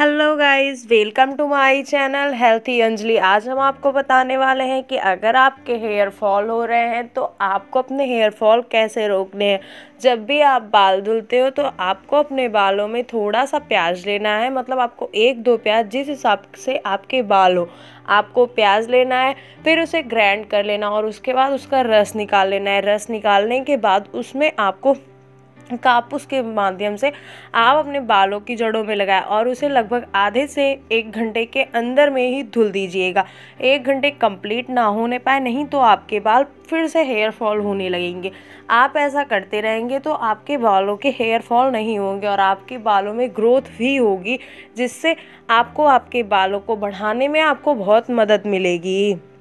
hello guys welcome to my channel healthy Anjali आज हम आपको बताने वाले हैं कि अगर आपके हेयर फॉल हो रहे हैं तो आपको अपने हेयर फॉल कैसे रोकने हैं जब भी आप बाल धुलते हो तो आपको अपने बालों में थोड़ा सा प्याज लेना है मतलब आपको एक दो प्याज जिस हिसाब से आपके बाल हो आपको प्याज लेना है फिर उसे ग्राइंड कर लेना और उसके बाद उसका रस निकाल लेना है रस निकालने के बाद उसमें आपको कापूस के माध्यम से आप अपने बालों की जड़ों में लगाएं और उसे लगभग आधे से एक घंटे के अंदर में ही धुल दीजिएगा एक घंटे कंप्लीट ना होने पाए नहीं तो आपके बाल फिर से हेयर फॉल होने लगेंगे आप ऐसा करते रहेंगे तो आपके बालों के हेयर फॉल नहीं होंगे और आपके बालों में ग्रोथ भी होगी जिससे आपको आपके बालों को बढ़ाने में आपको बहुत मदद मिलेगी